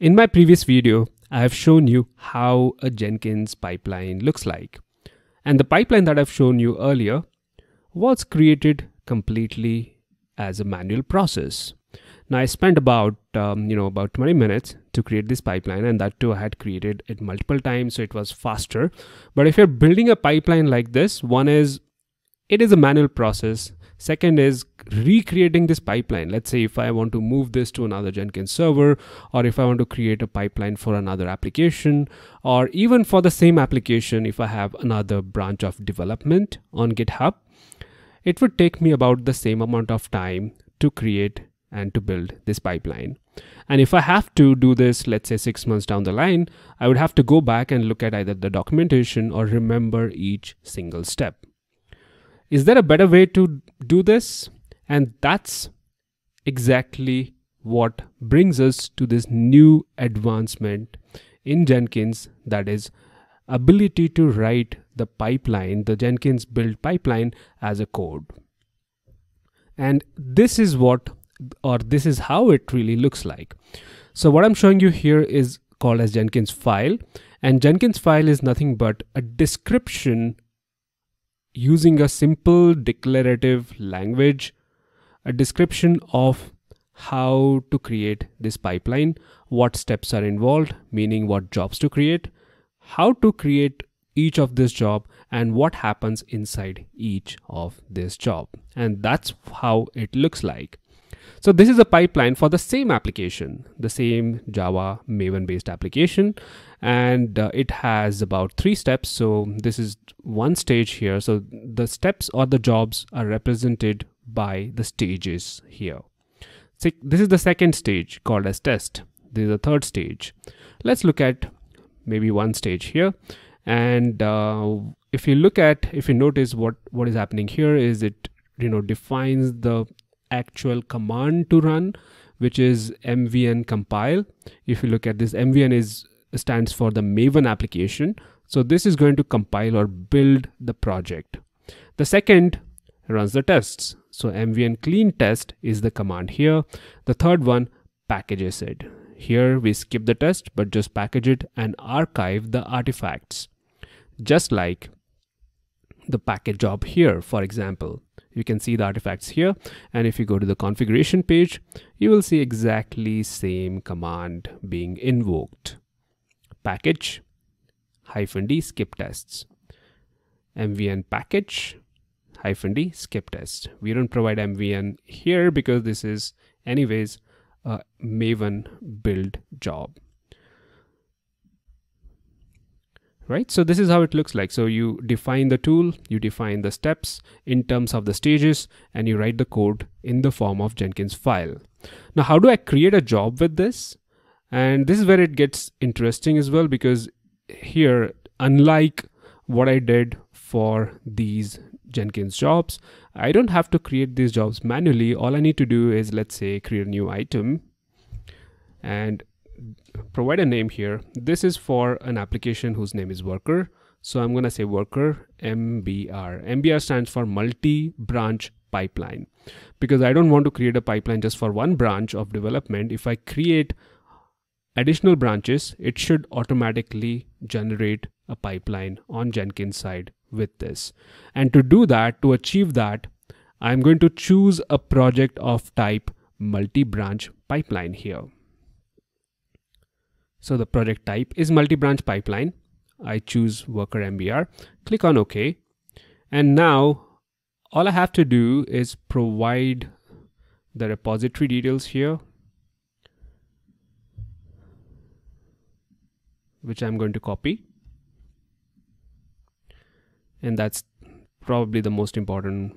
In my previous video, I have shown you how a Jenkins pipeline looks like. And the pipeline that I've shown you earlier was created completely as a manual process. Now I spent about um, you know about 20 minutes to create this pipeline and that too I had created it multiple times so it was faster. But if you're building a pipeline like this, one is it is a manual process Second is recreating this pipeline. Let's say if I want to move this to another Jenkins server, or if I want to create a pipeline for another application, or even for the same application, if I have another branch of development on GitHub, it would take me about the same amount of time to create and to build this pipeline. And if I have to do this, let's say six months down the line, I would have to go back and look at either the documentation or remember each single step. Is there a better way to do this? And that's exactly what brings us to this new advancement in Jenkins that is ability to write the pipeline, the Jenkins build pipeline as a code. And this is what, or this is how it really looks like. So what I'm showing you here is called as Jenkins file and Jenkins file is nothing but a description using a simple declarative language, a description of how to create this pipeline, what steps are involved, meaning what jobs to create, how to create each of this job and what happens inside each of this job. And that's how it looks like. So this is a pipeline for the same application, the same Java Maven based application. And uh, it has about three steps. So this is one stage here. So the steps or the jobs are represented by the stages here. So this is the second stage called as test. This is the third stage. Let's look at maybe one stage here. And uh, if you look at, if you notice what, what is happening here is it you know defines the actual command to run, which is mvn compile. If you look at this, mvn is stands for the Maven application. So this is going to compile or build the project. The second runs the tests. So mvn clean test is the command here. The third one packages it. Here we skip the test but just package it and archive the artifacts. Just like the package job here, for example you can see the artifacts here and if you go to the configuration page you will see exactly same command being invoked package hyphen d skip tests mvn package hyphen d skip test we don't provide mvn here because this is anyways a maven build job right? So this is how it looks like. So you define the tool, you define the steps in terms of the stages, and you write the code in the form of Jenkins file. Now, how do I create a job with this? And this is where it gets interesting as well, because here, unlike what I did for these Jenkins jobs, I don't have to create these jobs manually. All I need to do is let's say create a new item and provide a name here. This is for an application whose name is worker. So I'm going to say worker MBR. MBR stands for multi-branch pipeline because I don't want to create a pipeline just for one branch of development. If I create additional branches, it should automatically generate a pipeline on Jenkins side with this. And to do that, to achieve that, I'm going to choose a project of type multi-branch pipeline here. So the project type is multi-branch pipeline. I choose worker MBR, click on OK. And now all I have to do is provide the repository details here, which I'm going to copy. And that's probably the most important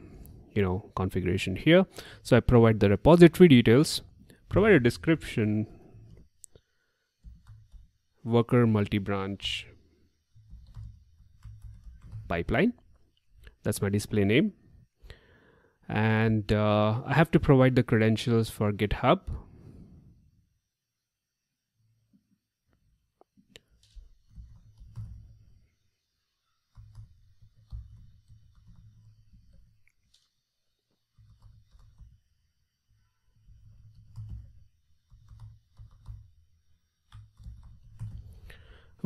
you know configuration here so i provide the repository details provide a description worker multi-branch pipeline. That's my display name. And uh, I have to provide the credentials for GitHub,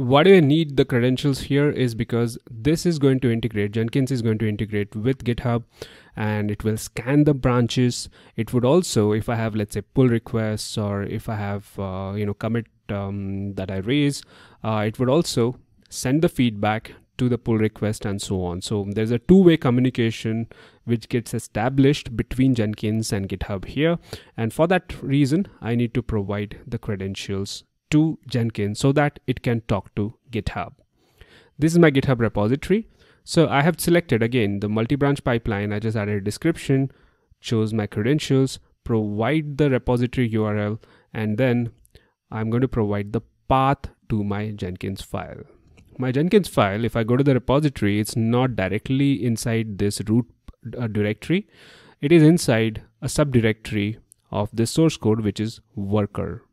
why do I need the credentials here is because this is going to integrate, Jenkins is going to integrate with GitHub and it will scan the branches. It would also, if I have, let's say pull requests or if I have, uh, you know, commit um, that I raise, uh, it would also send the feedback to the pull request and so on. So there's a two-way communication which gets established between Jenkins and GitHub here. And for that reason, I need to provide the credentials to Jenkins so that it can talk to GitHub. This is my GitHub repository. So I have selected again the multi-branch pipeline. I just added a description, chose my credentials, provide the repository URL, and then I'm going to provide the path to my Jenkins file. My Jenkins file, if I go to the repository, it's not directly inside this root uh, directory. It is inside a subdirectory of this source code, which is worker.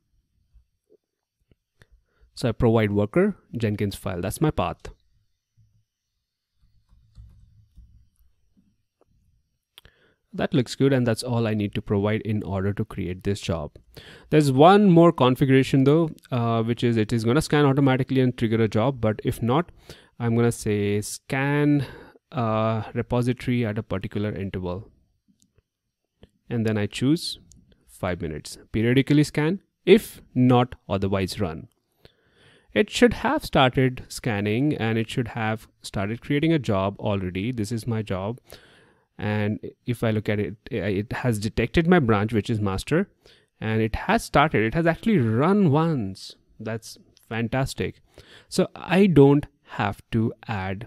So I provide worker Jenkins file. That's my path. That looks good and that's all I need to provide in order to create this job. There's one more configuration though, uh, which is it is going to scan automatically and trigger a job. But if not, I'm going to say scan uh, repository at a particular interval. And then I choose five minutes. Periodically scan if not otherwise run it should have started scanning and it should have started creating a job already this is my job and if i look at it it has detected my branch which is master and it has started it has actually run once that's fantastic so i don't have to add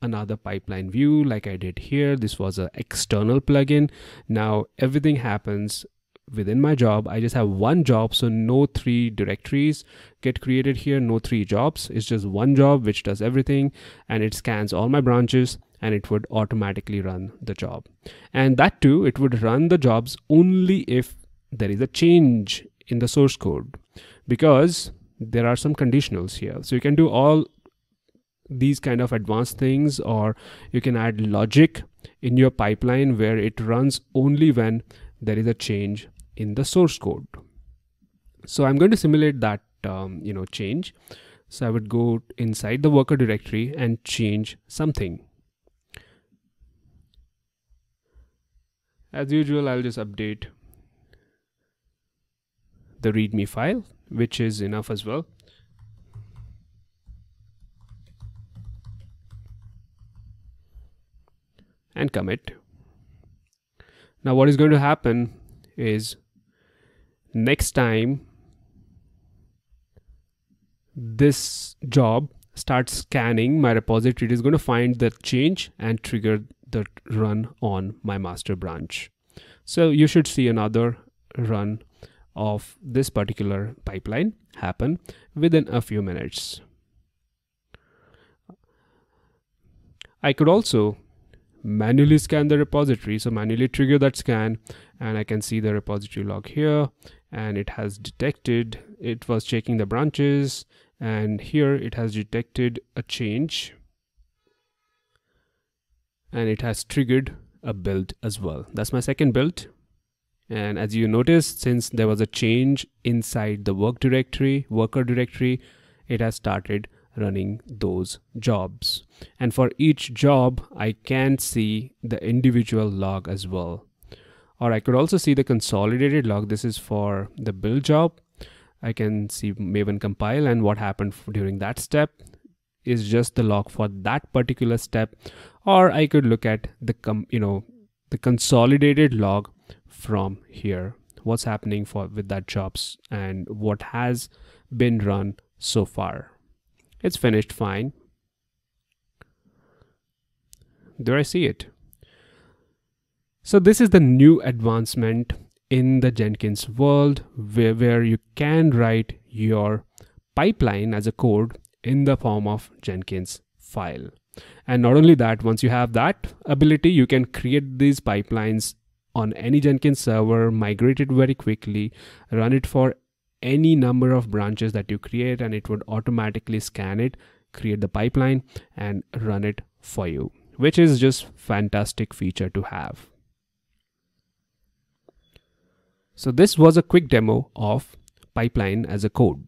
another pipeline view like i did here this was an external plugin now everything happens within my job i just have one job so no three directories get created here no three jobs it's just one job which does everything and it scans all my branches and it would automatically run the job and that too it would run the jobs only if there is a change in the source code because there are some conditionals here so you can do all these kind of advanced things or you can add logic in your pipeline where it runs only when there is a change in the source code. So I'm going to simulate that um, you know change. So I would go inside the worker directory and change something. As usual, I'll just update the readme file, which is enough as well. And commit. Now what is going to happen is next time this job starts scanning my repository, it is going to find the change and trigger the run on my master branch. So you should see another run of this particular pipeline happen within a few minutes. I could also manually scan the repository. So manually trigger that scan and I can see the repository log here and it has detected it was checking the branches and here it has detected a change and it has triggered a build as well that's my second build and as you notice since there was a change inside the work directory worker directory it has started running those jobs and for each job I can see the individual log as well or I could also see the consolidated log. This is for the build job. I can see Maven compile and what happened during that step is just the log for that particular step. Or I could look at the, com you know, the consolidated log from here what's happening for with that jobs and what has been run so far it's finished fine do i see it so this is the new advancement in the Jenkins world where, where you can write your pipeline as a code in the form of Jenkins file. And not only that, once you have that ability, you can create these pipelines on any Jenkins server, migrate it very quickly, run it for any number of branches that you create, and it would automatically scan it, create the pipeline, and run it for you, which is just fantastic feature to have. So this was a quick demo of pipeline as a code.